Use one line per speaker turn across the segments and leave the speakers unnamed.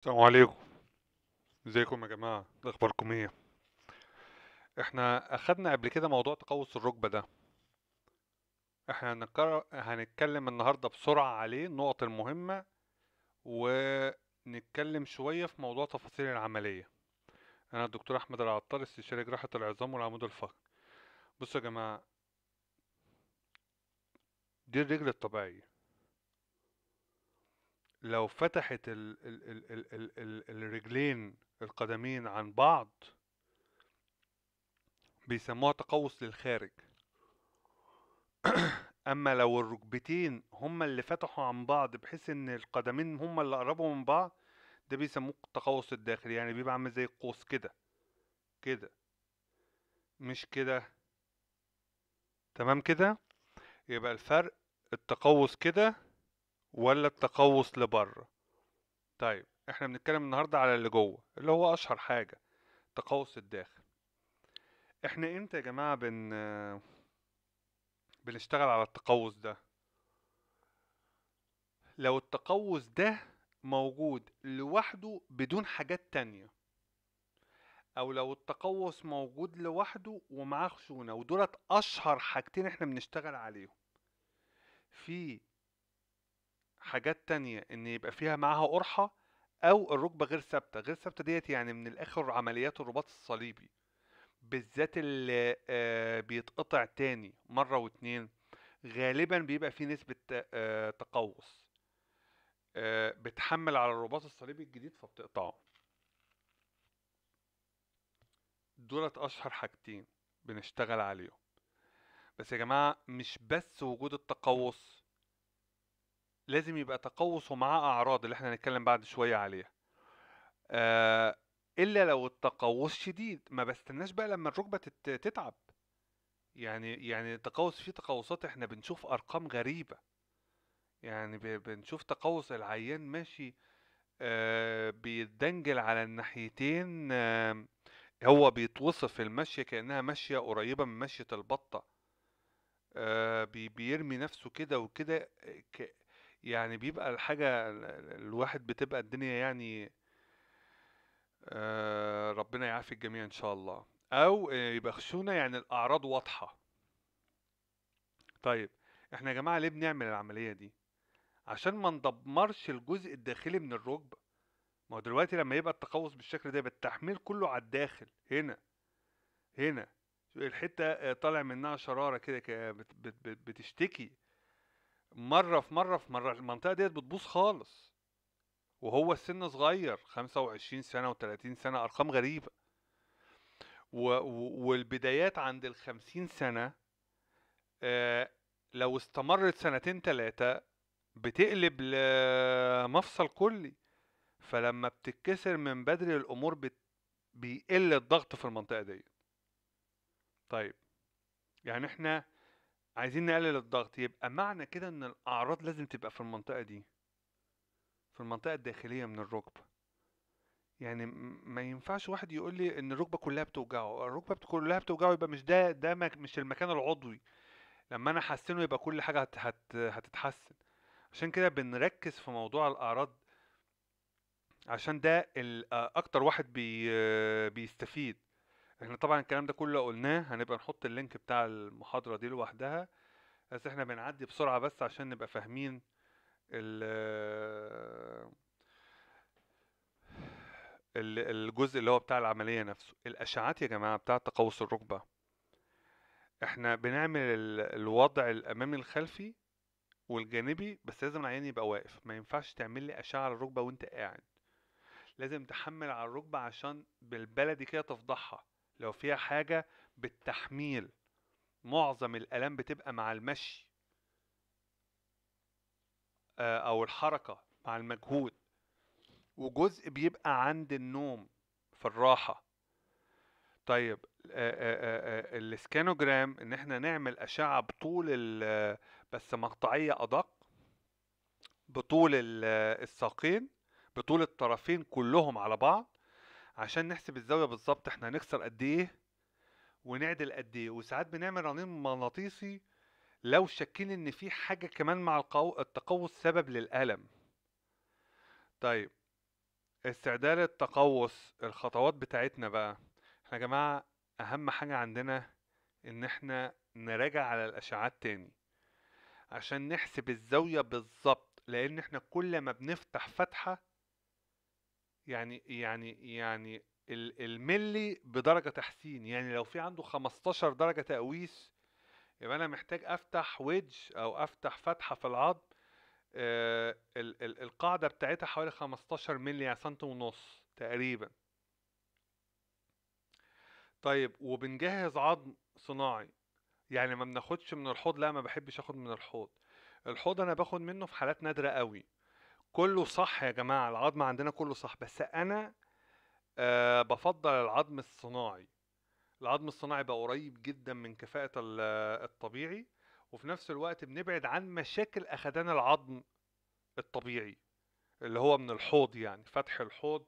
السلام عليكم ازيكم يا جماعة إيه اخباركم ايه احنا اخدنا قبل كده موضوع تقوس الركبة ده احنا هنكر... هنتكلم النهاردة بسرعة عليه النقط المهمة ونتكلم شوية في موضوع تفاصيل العملية انا الدكتور احمد العطار استشاري جراحة العظام والعمود الفقري بصوا يا جماعة دي الرجل الطبيعية لو فتحت ال ال ال ال ال الرجلين القدمين عن بعض بيسموها تقوس للخارج اما لو الركبتين هما اللي فتحوا عن بعض بحيث ان القدمين هما اللي قربوا من بعض ده بيسموه التقوس الداخلي يعني بيبقى عامل زي القوس كده كده مش كده تمام كده يبقى الفرق التقوس كده ولا التقوس لبره طيب احنا بنتكلم النهارده على اللي جوه اللي هو اشهر حاجه تقوس الداخل احنا امتى يا جماعه بن بنشتغل على التقوس ده لو التقوس ده موجود لوحده بدون حاجات تانية او لو التقوس موجود لوحده ومعاه خشونه ودولت اشهر حاجتين احنا بنشتغل عليهم في حاجات تانية ان يبقى فيها معاها قرحة او الركبة غير ثابتة غير ثابتة ديت يعني من الاخر عمليات الرباط الصليبي بالذات اللي بيتقطع تاني مرة واتنين غالبا بيبقى فيه نسبة تقوس بتحمل على الرباط الصليبي الجديد فبتقطعه دولت اشهر حاجتين بنشتغل عليهم بس يا جماعة مش بس وجود التقوس لازم يبقى تقوس ومعاه اعراض اللي احنا هنتكلم بعد شويه عليها آه، الا لو التقوس شديد ما بستناش بقى لما الركبه تتعب يعني يعني التقوس في تقوسات احنا بنشوف ارقام غريبه يعني بنشوف تقوس العيان ماشي آه، بيتدنجل على الناحيتين هو بيتوصف المشية كأنها مشية قريبة من مشية البطة آه، بيرمي نفسه كده وكده يعني بيبقى الحاجة الواحد بتبقى الدنيا يعني ربنا يعافي الجميع ان شاء الله او يبقى خشونة يعني الاعراض واضحة طيب احنا يا جماعة ليه بنعمل العملية دي عشان ما ندمرش الجزء الداخلي من الركبة ما هو دلوقتي لما يبقى التقوس بالشكل ده يبقى التحميل كله على الداخل هنا هنا الحتة طالع منها شرارة كده بتشتكي مره في مره في مره المنطقه ديت بتبوظ خالص وهو السن صغير 25 سنه و30 سنه ارقام غريبه و... و... والبدايات عند ال 50 سنه آه لو استمرت سنتين ثلاثه بتقلب لمفصل كلي فلما بتتكسر من بدري الامور بت... بيقل الضغط في المنطقه دي طيب يعني احنا عايزين نقلل الضغط يبقى معنى كده ان الاعراض لازم تبقى في المنطقه دي في المنطقه الداخليه من الركبه يعني ما ينفعش واحد يقول لي ان الركبه كلها بتوجعه الركبه كلها بتوجعه يبقى مش ده ده مش المكان العضوي لما انا احسنه يبقى كل حاجه هت هت هتتحسن عشان كده بنركز في موضوع الاعراض عشان ده اكتر واحد بي بيستفيد احنا طبعا الكلام ده كله قلناه هنبقى نحط اللينك بتاع المحاضرة دي لوحدها بس احنا بنعدي بسرعة بس عشان نبقى فاهمين ال الجزء اللي هو بتاع العملية نفسه الأشعات يا جماعة بتاع تقوس الركبة احنا بنعمل الوضع الأمامي الخلفي والجانبي بس لازم العيان يبقى واقف ما ينفعش تعمل لي أشعة على الركبة وانت قاعد لازم تحمل على الركبة عشان بالبلدي كده تفضحها لو فيها حاجة بالتحميل معظم الآلام بتبقى مع المشي آه، أو الحركة مع المجهود وجزء بيبقى عند النوم في الراحة طيب آه، آه، السكانوجرام ان احنا نعمل اشعه بطول بس مقطعيه ادق بطول الساقين بطول الطرفين كلهم على بعض عشان نحسب الزاويه بالظبط احنا هنخسر قد ايه ونعدل قد ايه وساعات بنعمل رنين مغناطيسي لو شاكين ان في حاجه كمان مع التقوس سبب للالم طيب استعداد التقوس الخطوات بتاعتنا بقى احنا يا جماعه اهم حاجه عندنا ان احنا نراجع على الاشعاعات تاني عشان نحسب الزاويه بالظبط لان احنا كل ما بنفتح فتحه يعني يعني يعني الملي بدرجه تحسين يعني لو في عنده 15 درجه تقويس يبقى انا محتاج افتح ويدج او افتح فتحه في العظم آه القاعده بتاعتها حوالي 15 ملي يعني سنتي ونص تقريبا طيب وبنجهز عظم صناعي يعني ما بناخدش من الحوض لا ما بحبش اخد من الحوض الحوض انا باخد منه في حالات نادره قوي كله صح يا جماعه العظم عندنا كله صح بس انا أه بفضل العظم الصناعي العظم الصناعي بقى قريب جدا من كفاءه الطبيعي وفي نفس الوقت بنبعد عن مشاكل اخدان العظم الطبيعي اللي هو من الحوض يعني فتح الحوض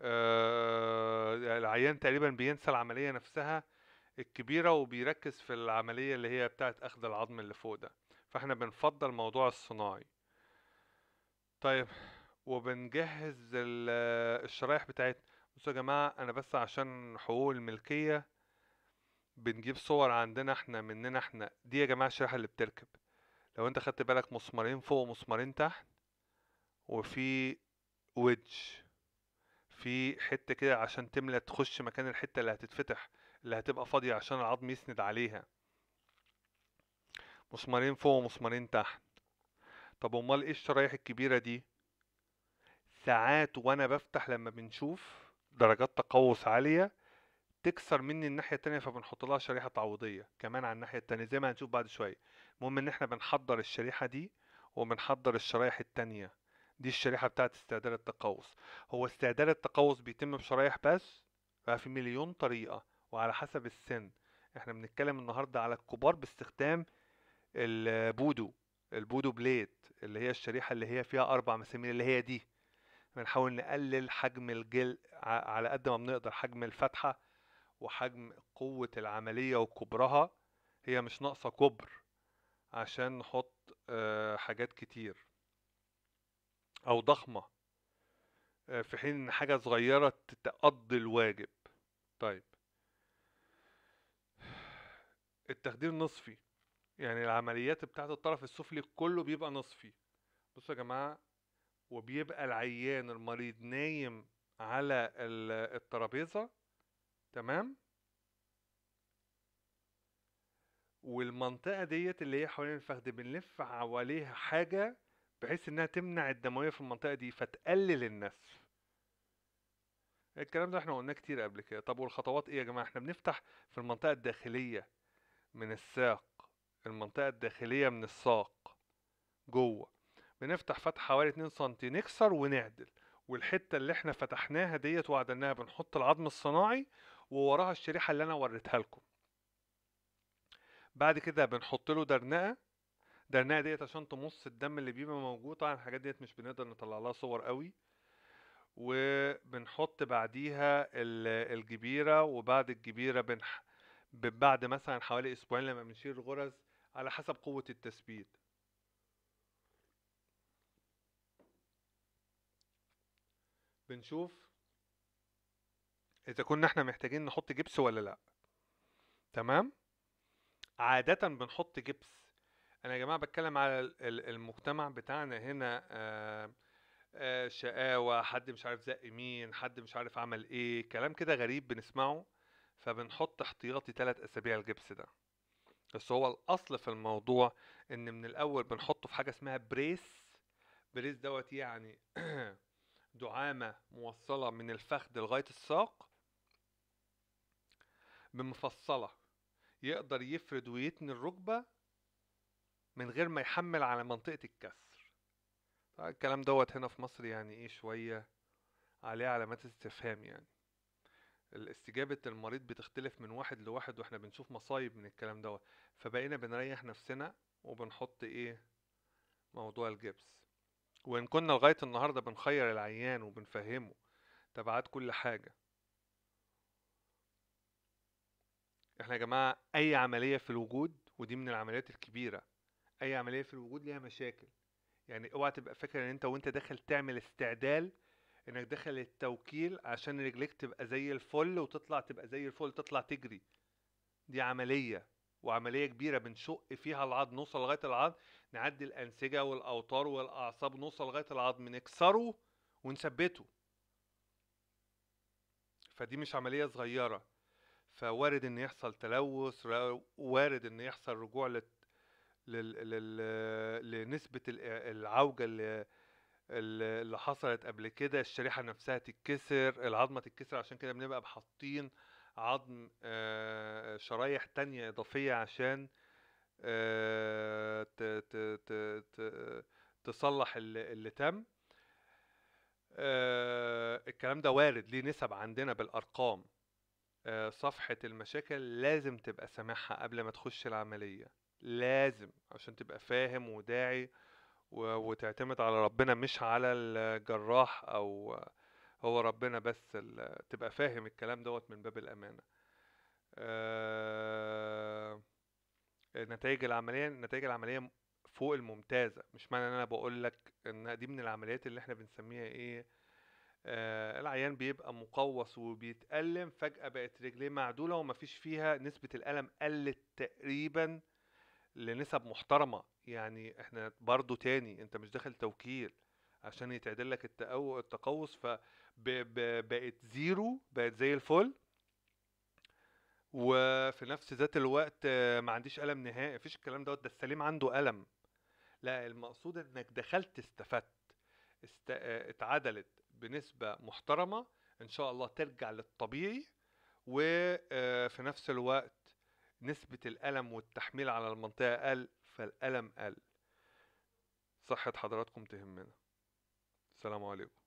آه يعني العيان تقريبا بينسى العملية نفسها الكبيرة وبيركز في العملية اللي هي بتاعت أخذ العظم اللي فوق ده فاحنا بنفضل موضوع الصناعي طيب وبنجهز آه، الشرايح بتاعتنا بصوا يا جماعة أنا بس عشان حقوق الملكية بنجيب صور عندنا احنا مننا احنا دي يا جماعة الشريحة اللي بتركب لو انت خدت بالك مسمارين فوق ومسمارين تحت وفي ويدج في حتة كده عشان تملى تخش مكان الحتة اللي هتتفتح اللي هتبقى فاضية عشان العظم يسند عليها مسمارين فوق ومسمارين تحت طب امال ايه الشرايح الكبيره دي ساعات وانا بفتح لما بنشوف درجات تقوس عاليه تكسر مني الناحيه التانية فبنحط لها شريحه تعويضيه كمان على الناحيه التانية زي ما هنشوف بعد شويه المهم ان احنا بنحضر الشريحه دي وبنحضر الشرايح التانية دي الشريحه بتاعه استعداد التقوس هو استعداد التقوس بيتم بشرايح بس بقى في مليون طريقه وعلى حسب السن احنا بنتكلم النهارده على الكبار باستخدام البودو البودو بليد اللي هي الشريحة اللي هي فيها أربع مسامير اللي هي دي بنحاول نقلل حجم الجل على قد ما بنقدر حجم الفتحة وحجم قوة العملية وكبرها هي مش ناقصة كبر عشان نحط آه، حاجات كتير أو ضخمة آه، في حين إن حاجة صغيرة تقضي الواجب طيب التخدير النصفي يعني العمليات بتاعت الطرف السفلي كله بيبقى نصفي بصوا يا جماعة وبيبقى العيان المريض نايم على الترابيزة تمام والمنطقة ديت اللي هي حوالين الفخذ بنلف حواليها حاجة بحيث انها تمنع الدموية في المنطقة دي فتقلل النسف الكلام ده احنا قلناه كتير قبل كده طب والخطوات ايه يا جماعة احنا بنفتح في المنطقة الداخلية من الساق المنطقة الداخلية من الساق جوه بنفتح فتحة حوالي 2 سم نكسر ونعدل والحتة اللي احنا فتحناها ديت وعدلناها بنحط العظم الصناعي ووراها الشريحة اللي انا وريتها لكم بعد كده بنحط له درنقة درنقة ديت عشان تمص الدم اللي بيبقى موجود طبعا الحاجات ديت مش بنقدر نطلع لها صور قوي وبنحط بعديها الجبيرة وبعد الجبيرة بنح بعد مثلا حوالي اسبوعين لما بنشيل الغرز على حسب قوة التثبيت بنشوف اذا كنا احنا محتاجين نحط جبس ولا لا تمام عادة بنحط جبس انا يا جماعة بتكلم على المجتمع بتاعنا هنا آه، آه، شقاوة حد مش عارف زق مين حد مش عارف عمل ايه كلام كده غريب بنسمعه فبنحط احتياطي تلات اسابيع الجبس ده بس هو الاصل في الموضوع ان من الاول بنحطه في حاجه اسمها بريس بريس دوت يعني دعامه موصله من الفخذ لغايه الساق بمفصله يقدر يفرد ويتني الركبه من غير ما يحمل على منطقه الكسر الكلام دوت هنا في مصر يعني ايه شويه عليه علامات استفهام يعني الاستجابة المريض بتختلف من واحد لواحد واحنا بنشوف مصايب من الكلام دوت فبقينا بنريح نفسنا وبنحط ايه موضوع الجبس وان كنا لغاية النهاردة بنخير العيان وبنفهمه تبعات كل حاجة احنا يا جماعة اي عملية في الوجود ودي من العمليات الكبيرة اي عملية في الوجود ليها مشاكل يعني اوعى تبقى فاكر ان انت وانت داخل تعمل استعدال انك دخل التوكيل عشان رجليك تبقى زي الفل وتطلع تبقى زي الفل تطلع تجري دي عمليه وعمليه كبيره بنشق فيها العظم نوصل لغايه العظم نعدي الانسجه والاوتار والاعصاب نوصل لغايه العظم نكسره ونثبته فدي مش عمليه صغيره فوارد ان يحصل تلوث وارد ان يحصل رجوع لل... لل... لل... لنسبه العوجه اللي اللي حصلت قبل كده الشريحه نفسها تتكسر العظمه تتكسر عشان كده بنبقى حاطين عظم شرايح تانية اضافيه عشان تصلح اللي تم الكلام ده وارد ليه نسب عندنا بالارقام صفحه المشاكل لازم تبقى سامعها قبل ما تخش العمليه لازم عشان تبقى فاهم وداعي آه وتعتمد على ربنا مش على الجراح او هو ربنا بس تبقى فاهم الكلام دوت من باب الامانه آه نتائج العمليه نتائج العمليه فوق الممتازه مش معنى ان انا بقول لك ان دي من العمليات اللي احنا بنسميها ايه آه العيان بيبقى مقوس وبيتألم فجأة بقت رجليه معدولة ومفيش فيها نسبة الألم قلت تقريبا لنسب محترمه يعني احنا برضو تاني انت مش داخل توكيل عشان يتعدل لك التقو... التقوس بقت زيرو بقت زي الفل وفي نفس ذات الوقت ما عنديش ألم نهائي مفيش الكلام دوت ده السليم عنده ألم لا المقصود انك دخلت استفدت است... اتعدلت بنسبة محترمة ان شاء الله ترجع للطبيعي وفي آه، نفس الوقت نسبة الألم والتحميل على المنطقة قل فالألم قل صحة حضراتكم تهمنا السلام عليكم